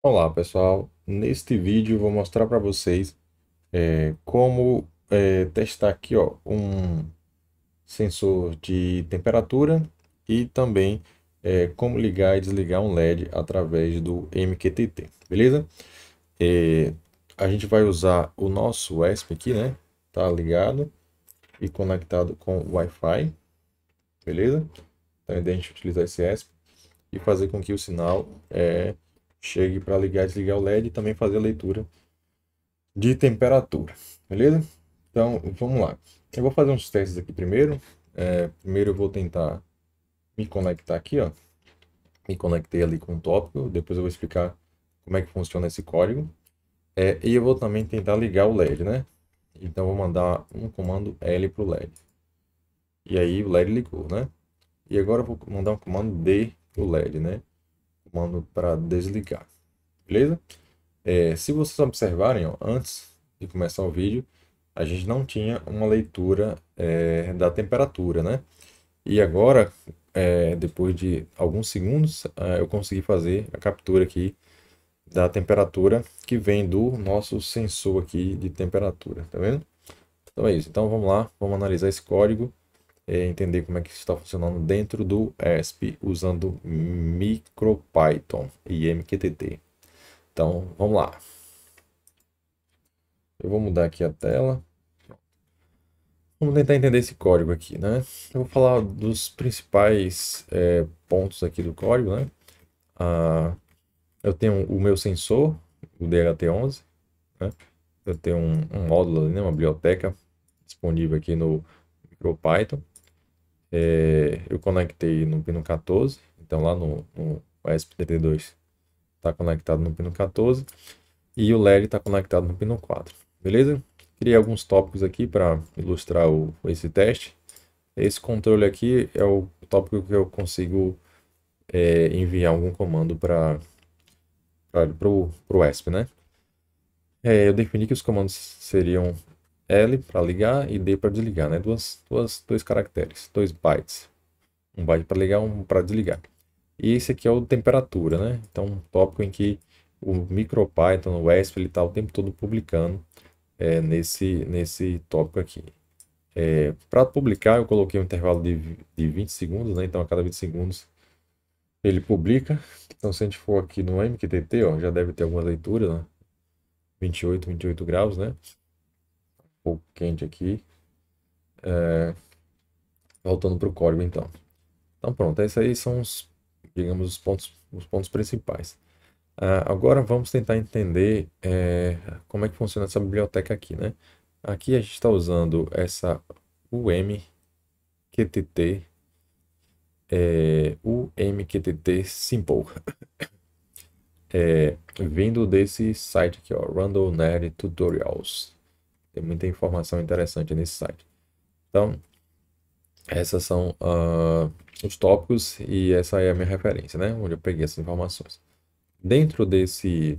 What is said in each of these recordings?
Olá pessoal, neste vídeo vou mostrar para vocês é, como é, testar aqui ó, um sensor de temperatura e também é, como ligar e desligar um LED através do MQTT, beleza? É, a gente vai usar o nosso ESP aqui, né? Tá ligado e conectado com Wi-Fi, beleza? Então a gente utilizar esse ESP e fazer com que o sinal é, chegue para ligar e desligar o LED e também fazer a leitura de temperatura, beleza? Então vamos lá. Eu vou fazer uns testes aqui primeiro. É, primeiro eu vou tentar me conectar aqui, ó. Me conectei ali com o tópico. Depois eu vou explicar como é que funciona esse código. É, e eu vou também tentar ligar o LED, né? Então vou mandar um comando L para o LED. E aí o LED ligou, né? E agora eu vou mandar um comando D para o LED, né? comando para desligar, beleza? É, se vocês observarem, ó, antes de começar o vídeo, a gente não tinha uma leitura é, da temperatura, né? E agora, é, depois de alguns segundos, é, eu consegui fazer a captura aqui da temperatura que vem do nosso sensor aqui de temperatura, tá vendo? Então é isso, então vamos lá, vamos analisar esse código é, entender como é que está funcionando dentro do ESP usando MicroPython e MQTT. Então, vamos lá. Eu vou mudar aqui a tela. Vamos tentar entender esse código aqui, né? Eu vou falar dos principais é, pontos aqui do código, né? Ah, eu tenho o meu sensor, o DHT11, né? Eu tenho um, um módulo, né? uma biblioteca disponível aqui no, microPython. É, eu conectei no pino 14, então lá no, no SPDT2 está conectado no pino 14 e o LED está conectado no pino 4, beleza? Criei alguns tópicos aqui para ilustrar o, esse teste. Esse controle aqui é o tópico que eu consigo é, enviar algum comando para o ESP, né? É, eu defini que os comandos seriam L para ligar e D para desligar, né? Duas, duas, dois caracteres, dois bytes. Um byte para ligar, um para desligar. E esse aqui é o temperatura, né? Então, um tópico em que o MicroPython, então, o ESP, ele está o tempo todo publicando é, nesse, nesse tópico aqui. É, para publicar, eu coloquei um intervalo de, de 20 segundos, né? Então, a cada 20 segundos ele publica. Então, se a gente for aqui no MQTT, ó, já deve ter alguma leitura, né? 28, 28 graus, né? pouco quente aqui. É... Voltando para o código, então. Então, pronto, esses aí são os, digamos, os pontos, os pontos principais. Ah, agora vamos tentar entender é, como é que funciona essa biblioteca aqui, né? Aqui a gente está usando essa UMQTT, é, UMQTT Simple, é, vindo desse site aqui, ó, Random Nerd Tutorials. Tem muita informação interessante nesse site. Então, essas são uh, os tópicos e essa é a minha referência, né? Onde eu peguei essas informações. Dentro desse,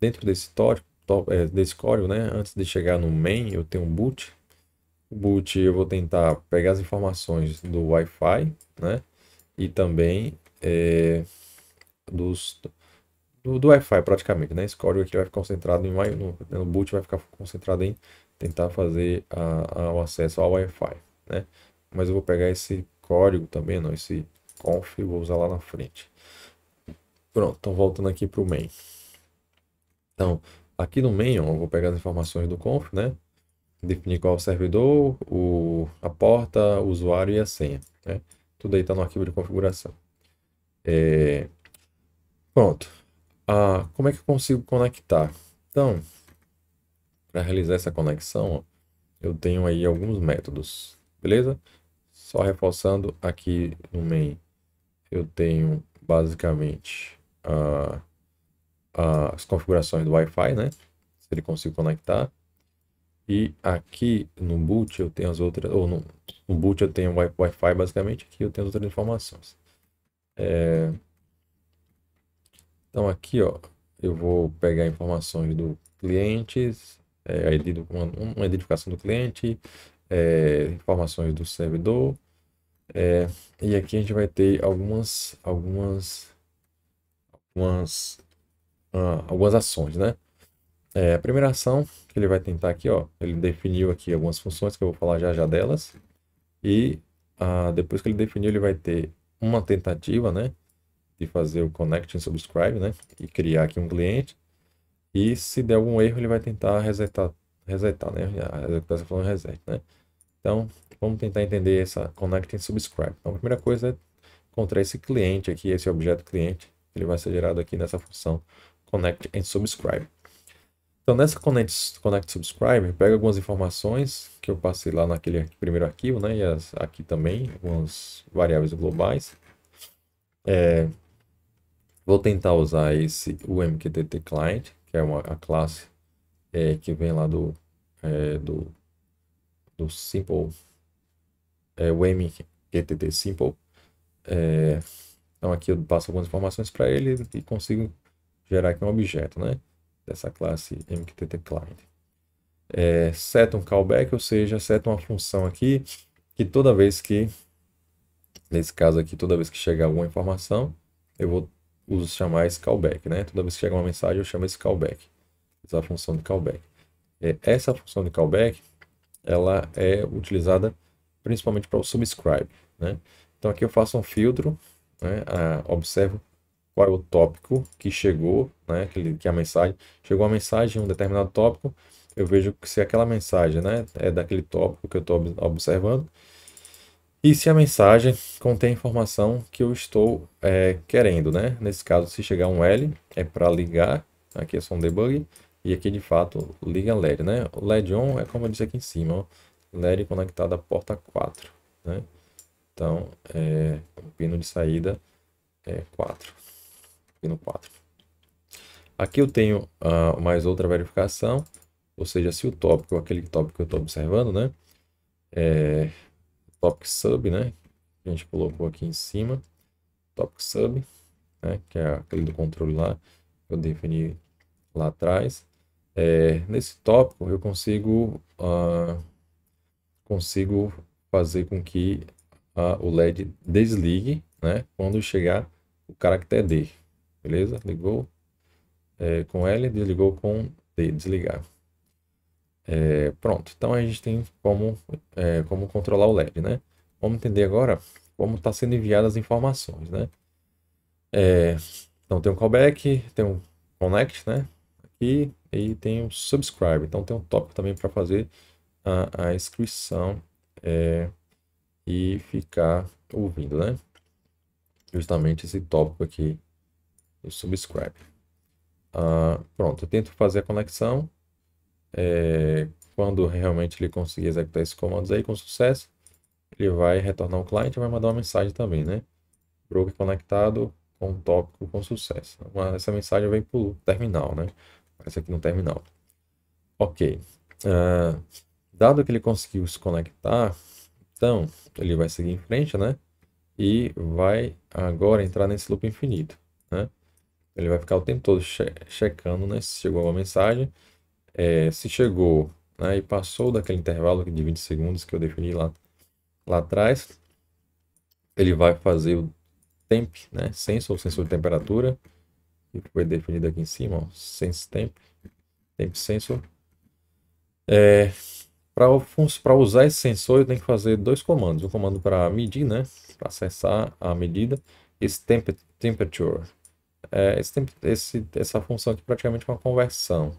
dentro desse, tópico, top, é, desse código, né? Antes de chegar no main, eu tenho um boot. O boot eu vou tentar pegar as informações do Wi-Fi, né? E também é, dos do, do Wi-Fi praticamente, né? Esse código aqui vai ficar concentrado em, no, no boot, vai ficar concentrado em tentar fazer a, a, o acesso ao Wi-Fi, né? Mas eu vou pegar esse código também, não, esse conf, vou usar lá na frente. Pronto, então voltando aqui para o main. Então, aqui no main, ó, eu vou pegar as informações do conf, né? Definir qual é o servidor, o, a porta, o usuário e a senha, né? Tudo aí está no arquivo de configuração. É... Pronto, ah, como é que eu consigo conectar? Então, para realizar essa conexão, ó, eu tenho aí alguns métodos, beleza? Só reforçando aqui no main, eu tenho basicamente ah, ah, as configurações do Wi-Fi, né? Se ele consigo conectar. E aqui no boot eu tenho as outras, ou no, no boot eu tenho Wi-Fi basicamente, aqui eu tenho as outras informações. É, então aqui, ó, eu vou pegar informações do clientes, é, ID do, uma, uma identificação do cliente, é, informações do servidor, é, e aqui a gente vai ter algumas, algumas, algumas, ah, algumas ações, né? É, a primeira ação que ele vai tentar aqui, ó, ele definiu aqui algumas funções que eu vou falar já já delas. E ah, depois que ele definiu, ele vai ter uma tentativa, né? de fazer o connect and subscribe, né? E criar aqui um cliente. E se der algum erro, ele vai tentar resetar, resetar né? A tá falando reset, né? Então, vamos tentar entender essa connect and subscribe. Então, a primeira coisa é encontrar esse cliente aqui, esse objeto cliente, ele vai ser gerado aqui nessa função connect and subscribe. Então, nessa connect, connect subscribe, pega algumas informações que eu passei lá naquele primeiro arquivo, né? E as, aqui também, algumas variáveis globais. É, Vou tentar usar esse o MQTT Client, que é uma, a classe é, que vem lá do, é, do, do Simple, é, o MQTT Simple. É, então aqui eu passo algumas informações para ele e consigo gerar aqui um objeto, né? Dessa classe MQTT Client. É, seta um callback, ou seja, seta uma função aqui que toda vez que, nesse caso aqui, toda vez que chegar alguma informação, eu vou uso chamar esse callback, né? Toda vez que chega uma mensagem, eu chamo esse callback. Essa é função de callback. É, essa função de callback, ela é utilizada principalmente para o subscribe, né? Então aqui eu faço um filtro, né? Ah, observo qual é o tópico que chegou, né? Que, que é a mensagem chegou a mensagem um determinado tópico, eu vejo se aquela mensagem, né? É daquele tópico que eu estou observando e se a mensagem contém a informação que eu estou é, querendo, né? Nesse caso, se chegar um L, é para ligar, aqui é só um debug, e aqui de fato liga LED, né? O LED on é como eu disse aqui em cima, ó, LED conectado à porta 4, né? Então, é, o pino de saída é 4, pino 4. Aqui eu tenho uh, mais outra verificação, ou seja, se o tópico, aquele tópico que eu estou observando, né? É, topic sub, né? a gente colocou aqui em cima, topic sub, né? Que é aquele do controle lá que eu defini lá atrás. É, nesse tópico eu consigo uh, consigo fazer com que uh, o LED desligue, né? Quando chegar o caractere D, beleza? Ligou é, com L, desligou com D, desligar. É, pronto, então a gente tem como, é, como controlar o LED, né? Vamos entender agora como está sendo enviadas as informações, né? É, então tem um callback, tem um connect, né? Aqui, e tem um subscribe. Então tem um tópico também para fazer a, a inscrição é, e ficar ouvindo, né? Justamente esse tópico aqui, o subscribe. Ah, pronto, eu tento fazer a conexão é, quando realmente ele conseguir executar esses comandos aí com sucesso, ele vai retornar o cliente e vai mandar uma mensagem também, né? Broker conectado com um tópico com sucesso. Uma, essa mensagem vem para o terminal, né? Aparece aqui no terminal. Ok. Uh, dado que ele conseguiu se conectar, então ele vai seguir em frente, né? E vai agora entrar nesse loop infinito, né? Ele vai ficar o tempo todo che checando né, se chegou alguma mensagem é, se chegou né, e passou daquele intervalo de 20 segundos que eu defini lá, lá atrás, ele vai fazer o temp, né, sensor, sensor de temperatura, que foi definido aqui em cima, ó, sense temp, temp sensor. É, para usar esse sensor, eu tenho que fazer dois comandos. Um comando para medir, né? Para acessar a medida. Esse temp, temperature. É, esse, temp, esse, essa função aqui praticamente é uma conversão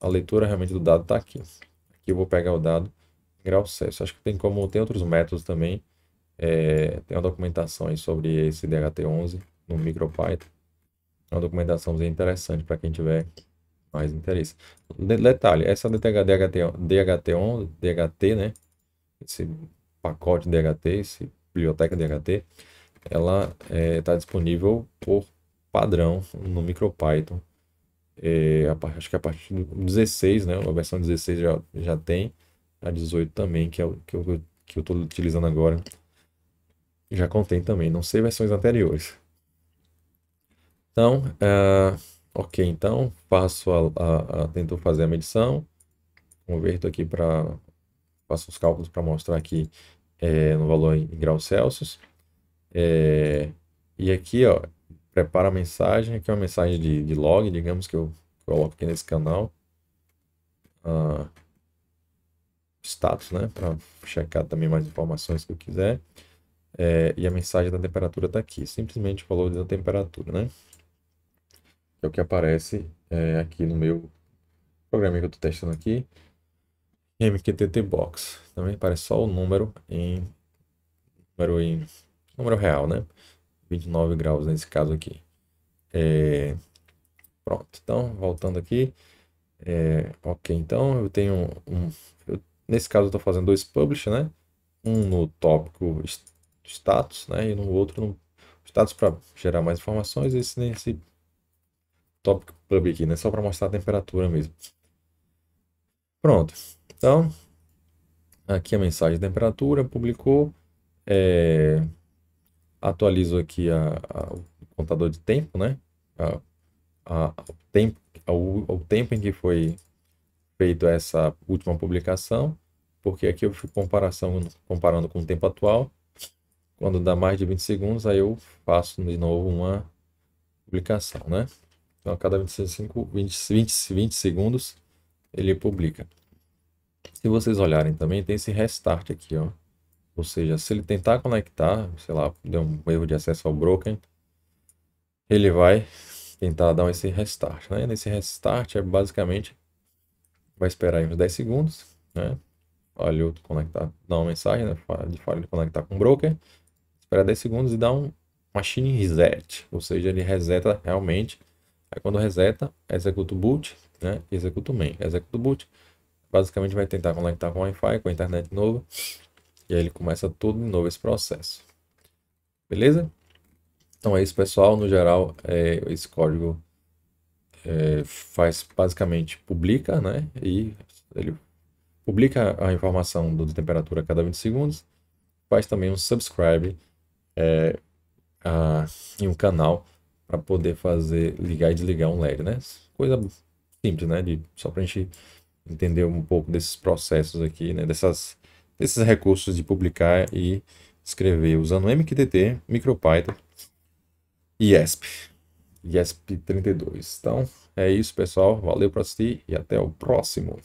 a leitura realmente do dado está aqui. Aqui eu vou pegar o dado em grau Celsius. Acho que tem como, tem outros métodos também. É, tem uma documentação aí sobre esse DHT11 no MicroPython. É uma documentação interessante para quem tiver mais interesse. Detalhe, essa DHT, DHT11, DHT, né? Esse pacote DHT, esse biblioteca DHT, ela está é, tá disponível por padrão no MicroPython é, acho que a partir do 16, né? A versão 16 já, já tem. A 18 também, é que é o que eu, que eu tô utilizando agora. Já contém também, não sei versões anteriores. Então, uh, ok, então faço a, a, a, tento fazer a medição, converto aqui para, faço os cálculos para mostrar aqui é, no valor em, em graus Celsius. É, e aqui, ó, prepara a mensagem. Aqui é uma mensagem de, de log, digamos, que eu coloco aqui nesse canal. Ah, status, né? Para checar também mais informações que eu quiser. É, e a mensagem da temperatura está aqui. Simplesmente o valor da temperatura, né? É o que aparece é, aqui no meu programa que eu estou testando aqui. MQTT Box. Também aparece só o número em número em número real, né? 29 graus nesse caso aqui. É, pronto, então, voltando aqui. É, ok, então eu tenho um. Eu, nesse caso eu estou fazendo dois publish, né? Um no tópico status, né? E no outro no status para gerar mais informações. Esse nesse tópico pub aqui, né? Só para mostrar a temperatura mesmo. Pronto, então aqui a mensagem de temperatura publicou. É, atualizo aqui a, a, o contador de tempo, né? A, a, o, tempo, o, o tempo em que foi feita essa última publicação, porque aqui eu fico comparação, comparando com o tempo atual. Quando dá mais de 20 segundos, aí eu faço de novo uma publicação, né? Então, a cada 25, 20, 20, 20 segundos, ele publica. Se vocês olharem também, tem esse restart aqui, ó. Ou seja, se ele tentar conectar, sei lá, deu um erro de acesso ao broken, ele vai tentar dar esse restart, né? Nesse restart é basicamente vai esperar uns 10 segundos, né? Olha de conectar, dá uma mensagem, né? De falha de conectar com o broker, espera 10 segundos e dá um machine reset, ou seja, ele reseta realmente. Aí quando reseta, executa o boot, né? Executa o main, executa o boot. Basicamente vai tentar conectar com o Wi-Fi, com a internet nova e aí ele começa tudo de novo esse processo. Beleza? Então é isso, pessoal. No geral, é, esse código é, faz basicamente publica, né? E ele publica a informação do, de temperatura a cada 20 segundos. Faz também um subscribe é, a, em um canal para poder fazer ligar e desligar um LED, né? Coisa simples, né? De, só para a gente entender um pouco desses processos aqui, né? Dessas esses recursos de publicar e escrever usando MQTT, MicroPython e ESP. ESP32. Então, é isso, pessoal. Valeu por assistir e até o próximo.